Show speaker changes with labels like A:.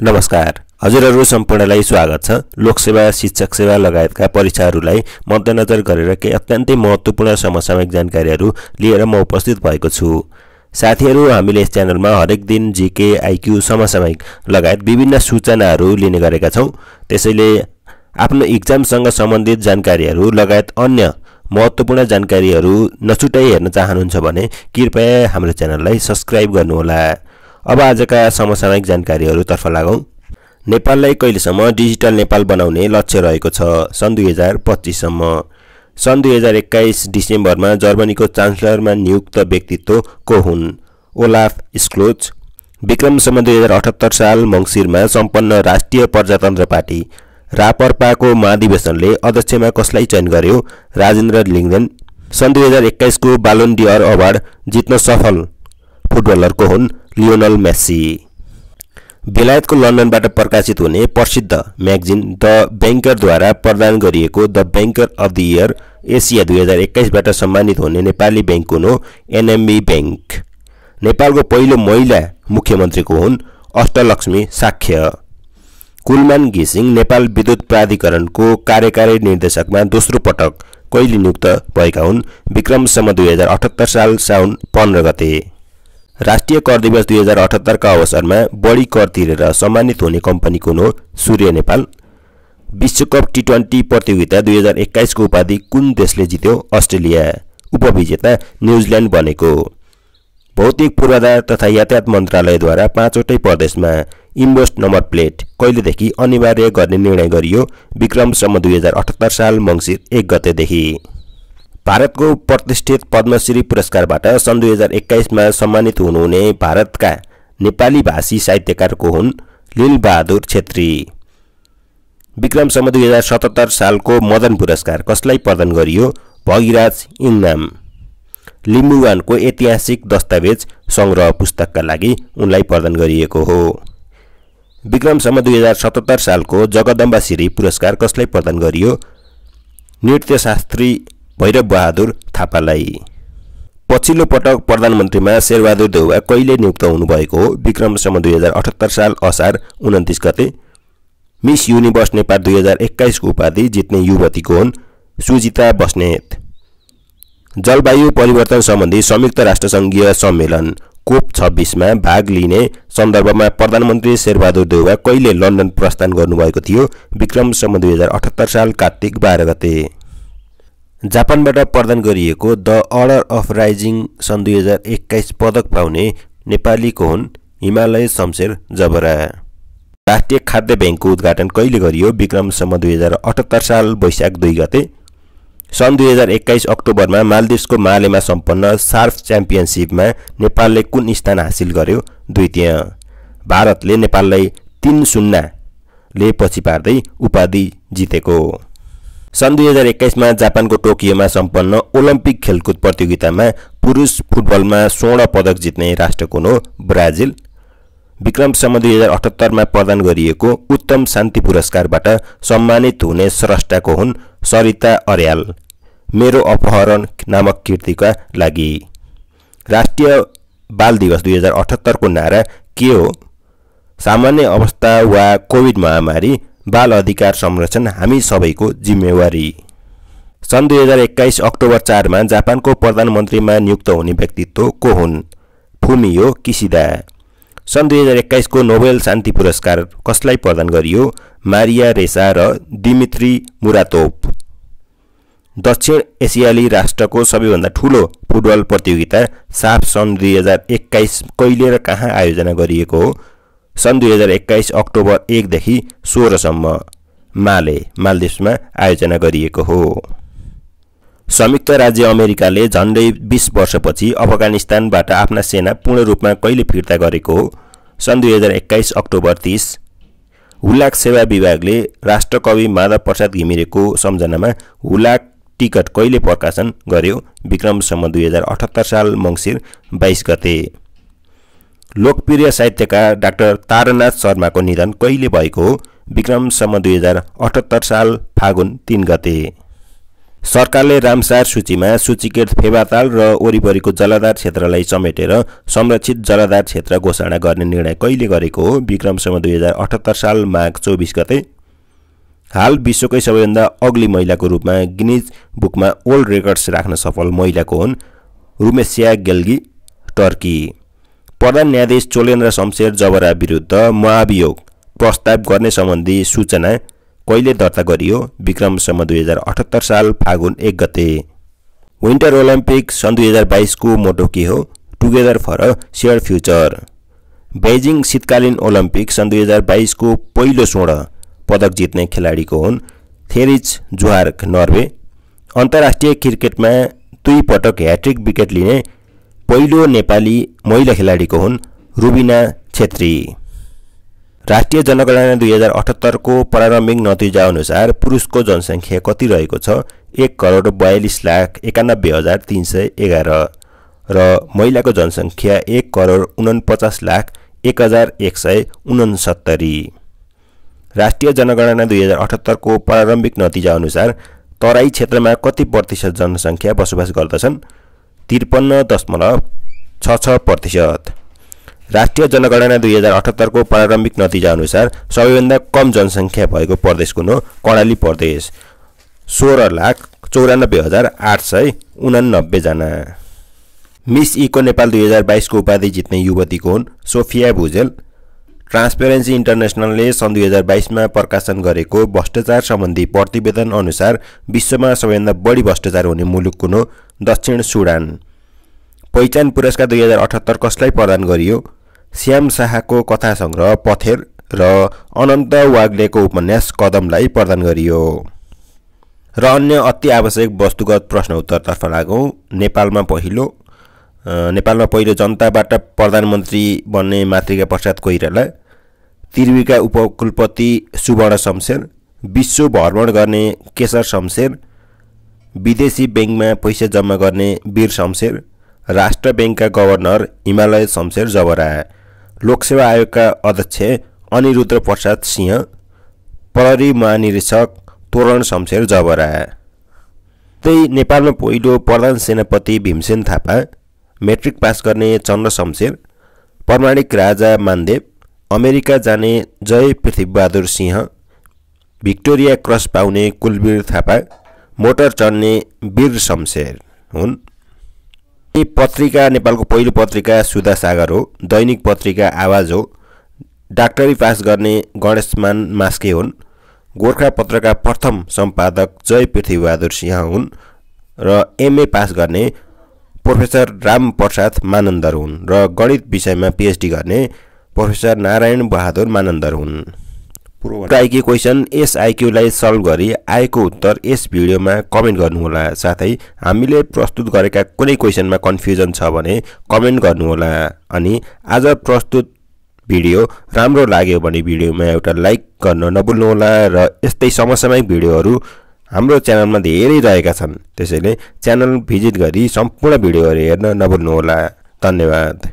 A: नमस्कार हजुरहरू सम्पूर्णलाई स्वागत छ लोकसेवा शिक्षक सेवा लगायतका परीक्षाहरूलाई मध्यनजर गरेर केही अत्यन्तै महत्त्वपूर्ण समसामयिक जानकारीहरू लिएर म उपस्थित भएको छु साथीहरू हामीले यस च्यानलमा हरेक दिन जिके आइक्यू समसामयिक लगायत विभिन्न सूचनाहरू लिने गरेका छौँ त्यसैले आफ्नो इक्जामसँग सम्बन्धित जानकारीहरू लगायत अन्य महत्त्वपूर्ण जानकारीहरू नछुटाइ हेर्न चाहनुहुन्छ भने कृपया हाम्रो च्यानललाई सब्सक्राइब गर्नुहोला अब आजका समसामयिक जानकारीहरूतर्फ लागौँ नेपाललाई कहिलेसम्म डिजिटल नेपाल बनाउने लक्ष्य रहेको छ सन् दुई हजार पच्चिससम्म सन् दुई हजार एक्काइस डिसेम्बरमा जर्मनीको चान्सलरमा नियुक्त व्यक्तित्व को हुन् ओलाफ स्क्लोच विक्रमसम्म दुई हजार अठहत्तर साल मङ्सिरमा सम्पन्न राष्ट्रिय प्रजातन्त्र पार्टी रापरपाको महाधिवेशनले अध्यक्षमा कसलाई चयन गर्यो राजेन्द्र लिङ्गन सन् दुई हजार एक्काइसको बालोन्डियर अवार्ड जित्न सफल फुटबलरको हुन् लियोनल मेस्सी बेलायतको लन्डनबाट प्रकाशित हुने प्रसिद्ध म्यागजिन द ब्याङ्करद्वारा प्रदान गरिएको the banker of the year Asia दुई हजार एक्काइसबाट सम्मानित हुने नेपाली ब्याङ्क हुनु एनएमबी ब्याङ्क नेपालको पहिलो महिला मुख्यमन्त्रीको हुन् अष्टलक्ष्मी साख्य कुलमान घिसिङ नेपाल विद्युत प्राधिकरणको कार्यकारी निर्देशकमा दोस्रो पटक कहिले नियुक्त भएका हुन् विक्रमसम्म दुई हजार अठहत्तर साल साउन पन्ध्र गते राष्ट्रिय कर दिवस दुई हजार अठहत्तरका अवसरमा बढी कर तिरेर सम्मानित हुने कम्पनी कुन हो सूर्य नेपाल विश्वकप टी ट्वेन्टी प्रतियोगिता दुई हजार एक्काइसको उपाधि कुन देशले जित्यो अस्ट्रेलिया उपविजेता न्युजिल्यान्ड बनेको भौतिक पूर्वाधार तथा यातायात मन्त्रालयद्वारा पाँचवटै प्रदेशमा इम्बोस्ट नम्बर प्लेट कहिलेदेखि अनिवार्य गर्ने निर्णय गरियो विक्रमसम्म दुई हजार अठहत्तर साल मङ्सिर एक गतेदेखि भारतको प्रतिष्ठित पद्मश्री पुरस्कारबाट सन् दुई हजार एक्काइसमा सम्मानित हुनुहुने भारतका नेपाली भाषी साहित्यकारको हुन् लिलबहादुर छेत्री विक्रमसम्म दुई हजार सतहत्तर सालको मदन पुरस्कार कसलाई प्रदान गरियो भगिराज इङनाम लिम्बुवानको ऐतिहासिक दस्तावेज सङ्ग्रह पुस्तकका लागि उनलाई प्रदान गरिएको हो विक्रमसम्म दुई हजार सतहत्तर सालको जगदम्बाश्री पुरस्कार कसलाई प्रदान गरियो नृत्यशास्त्री भैरवबहादुर थापालाई पछिल्लो पटक प्रधानमन्त्रीमा शेरबहादुर देउवा कहिले नियुक्त हुनुभएको हो विक्रमसम्म दुई हजार अठहत्तर साल असार उन्तिस गते मिस युनिभर्स नेपाल दुई हजार एक्काइसको उपाधि जित्ने युवतीको हुन् सुजिता बस्नेत जलवायु परिवर्तन सम्बन्धी संयुक्त राष्ट्रसङ्घीय सम्मेलन कोप छब्बिसमा भाग लिने सन्दर्भमा प्रधानमन्त्री शेरबहादुर देउवा कहिले लन्डन प्रस्थान गर्नुभएको थियो विक्रमसम्म दुई हजार अठहत्तर साल कार्तिक बाह्र गते जापानबाट प्रदान गरिएको द अर्डर अफ राइजिङ सन् दुई हजार एक्काइस पदक पाउने नेपालीको हुन् हिमालय शमशेर जबरा राष्ट्रिय खाद्य ब्याङ्कको उद्घाटन कहिले गरियो विक्रमसम्म दुई हजार अठहत्तर साल वैशाख दुई गते सन् दुई हजार एक्काइस अक्टोबरमा मालदिप्सको मालेमा सम्पन्न सार्फ च्याम्पियनसिपमा नेपालले कुन स्थान हासिल गर्यो द्वितीय भारतले नेपाललाई तिन सुन्नाले पछि पार्दै उपाधि जितेको सन् दुई हजार एक्काइसमा जापानको टोकियोमा सम्पन्न ओलम्पिक खेलकुद प्रतियोगितामा पुरुष फुटबलमा स्वर्ण पदक जित्ने राष्ट्र हो ब्राजिल विक्रम सम्म दुई हजार अठहत्तरमा प्रदान गरिएको उत्तम शान्ति पुरस्कारबाट सम्मानित हुने स्रष्टाको हुन् सरिता अर्याल मेरो अपहरण नामक कृतिका लागि राष्ट्रिय बाल दिवस दुई हजार अठहत्तरको नारा के हो सामान्य अवस्था वा कोभिड महामारी बाल अधिकार संरक्षण हामी सबैको जिम्मेवारी सन् दुई हजार एक्काइस अक्टोबर चारमा जापानको प्रधानमन्त्रीमा नियुक्त हुने व्यक्तित्व को हुन् फुमियो किसिदा सन् दुई हजार एक्काइसको नोबेल शान्ति पुरस्कार कसलाई प्रदान गरियो मारिया रेसा र दिमित्री मुरातोप दक्षिण एसियाली राष्ट्रको सबैभन्दा ठुलो फुटबल प्रतियोगिता साफ सन् दुई हजार एक्काइस कहिले र कहाँ आयोजना गरिएको हो सन् दुई हजार एक्काइस अक्टोबर एकदेखि सोह्रसम्म माले मालदिप्समा आयोजना गरिएको हो संयुक्त राज्य अमेरिकाले झन्डै बिस वर्षपछि अफगानिस्तानबाट आफ्ना सेना पूर्ण रूपमा कहिले फिर्ता गरेको हो सन् दुई हजार एक्काइस अक्टोबर तिस हुलाक सेवा विभागले राष्ट्रकवि माधव प्रसाद घिमिरेको सम्झनामा हुलाक टिकट कहिले प्रकाशन गर्यो विक्रमसम्म दुई हजार अठहत्तर साल मङ्सिर बाइस गते लोकप्रिय साहित्यकार डाक्टर तारानाथ शर्माको निधन कहिले भएको हो विक्रमसम्म दुई हजार अठहत्तर साल फागुन तिन गते सरकारले रामसार सूचीमा सूचीकृत फेवाताल र वरिपरिको जलाधार क्षेत्रलाई समेटेर संरक्षित जलाधार क्षेत्र घोषणा गर्ने निर्णय कहिले गरेको हो विक्रमसम्म दुई हजार अठहत्तर साल माघ चौबिस गते हाल विश्वकै सबैभन्दा अग्ली महिलाको रूपमा गिनिज बुकमा ओल्ड रेकर्ड्स राख्न सफल महिलाको हुन् रुमेसिया गेल्गी टर्की प्रधान न्यायाधीश चोलेन्द्र शमशेर जबरा विरुद्ध महाभियोग प्रस्ताव गर्ने सम्बन्धी सूचना कहिले दर्ता गरियो विक्रमसम्म दुई हजार अठहत्तर साल फागुन एक गते विन्टर ओलम्पिक सन् दुई हजार बाइसको मोटो के हो together for a share future Beijing शीतकालीन ओलम्पिक सन् दुई हजार बाइसको पहिलो स्वर्ण पदक जित्ने खेलाडीको हुन् थेरिच जुहार्क नर्वे अन्तर्राष्ट्रिय क्रिकेटमा दुई पटक ह्याट्रिक विकेट लिने पहिलो नेपाली महिला खेलाडीको हुन् रुबिना छेत्री राष्ट्रिय जनगणना दुई हजार अठहत्तरको प्रारम्भिक नतिजाअनुसार पुरुषको जनसङ्ख्या कति रहेको छ एक करोड बयालिस लाख एकानब्बे हजार तिन सय एघार र महिलाको जनसङ्ख्या एक करोड उनपचास लाख एक हजार एक सय उनसत्तरी राष्ट्रिय जनगणना दुई हजार अठहत्तरको प्रारम्भिक नतिजाअनुसार तराई क्षेत्रमा कति प्रतिशत जनसङ्ख्या बसोबास गर्दछन् त्रिपन्न दशमलव छ छ प्रतिशत राष्ट्रिय जनगणना दुई हजार अठहत्तरको प्रारम्भिक नतिजाअनुसार सबैभन्दा कम जनसङ्ख्या भएको प्रदेश कुन हो कर्णाली प्रदेश सोह्र लाख चौरानब्बे हजार आठ सय उनानब्बेजना मिस इको नेपाल दुई हजार बाइसको उपाधि जित्ने युवतीको हुन् सोफिया भुजेल ट्रान्सपेरेन्सी इन्टरनेसनलले सन् दुई हजार बाइसमा प्रकाशन गरेको भ्रष्टाचार सम्बन्धी प्रतिवेदन अनुसार विश्वमा सबैभन्दा बढी भ्रष्टाचार हुने मुलुक कुन हो दक्षिण सुडान पहिचान पुरस्कार दुई हजार अठहत्तर कसलाई प्रदान गरियो श्याम शाहको कथा सङ्ग्रह पथेर र अनन्त वाग्लेको उपन्यास कदमलाई प्रदान गरियो र अन्य अति आवश्यक वस्तुगत प्रश्न उत्तरतर्फ लागौँ नेपालमा पहिलो नेपालमा पहिलो जनताबाट प्रधानमन्त्री बन्ने मातृका प्रसाद कोइराला त्रिवीका उपकुलपति सुवर्ण शमशेर विश्व भ्रमण गर्ने केशर शमशेर विदेशी ब्याङ्कमा पैसा जम्मा गर्ने वीर शमशेर राष्ट्र ब्याङ्कका गभर्नर हिमालय शमशेर जबराए लोकसेवा आयोगका अध्यक्ष अनिरुद्र प्रसाद सिंह प्रहरी महानिरीक्षक तोरण शमशेर जबराए त्यही नेपालमा पहिलो प्रधान सेनापति भीमसेन थापा मेट्रिक पास गर्ने चन्द्र शमशेर प्रमाणिक राजा मानदेव अमेरिका जाने जय पृथ्वीबहादुर सिंह भिक्टोरिया क्रस पाउने कुलवीर थापा मोटर चढ्ने वीर शमशेर हुन् यी पत्रिका नेपालको पहिलो पत्रिका सुधा सागर हो दैनिक पत्रिका आवाज हो डाक्टरी पास गर्ने गणेशमान मास्के हुन् गोर्खा पत्रका प्रथम सम्पादक जय पृथ्वीबहादुर सिंह हुन् र एमए पास गर्ने प्रोफेसर राम प्रसाद मानन्दर हुन् र गणित विषयमा पिएचडी गर्ने प्रोफेसर नारायण बहादुर मानन्दर हुन् पूर्व क्वेसन यस आइक्यूलाई सल्भ गरी आएको उत्तर यस भिडियोमा कमेन्ट गर्नुहोला साथै हामीले प्रस्तुत गरेका कुनै क्वेसनमा कन्फ्युजन छ भने कमेन्ट गर्नुहोला अनि आज प्रस्तुत भिडियो राम्रो लाग्यो भने भिडियोमा एउटा लाइक गर्न नभुल्नुहोला र यस्तै समसामयिक भिडियोहरू हाम्रो च्यानलमा धेरै रहेका छन् त्यसैले च्यानल भिजिट गरी सम्पूर्ण भिडियोहरू हेर्न नभुल्नुहोला धन्यवाद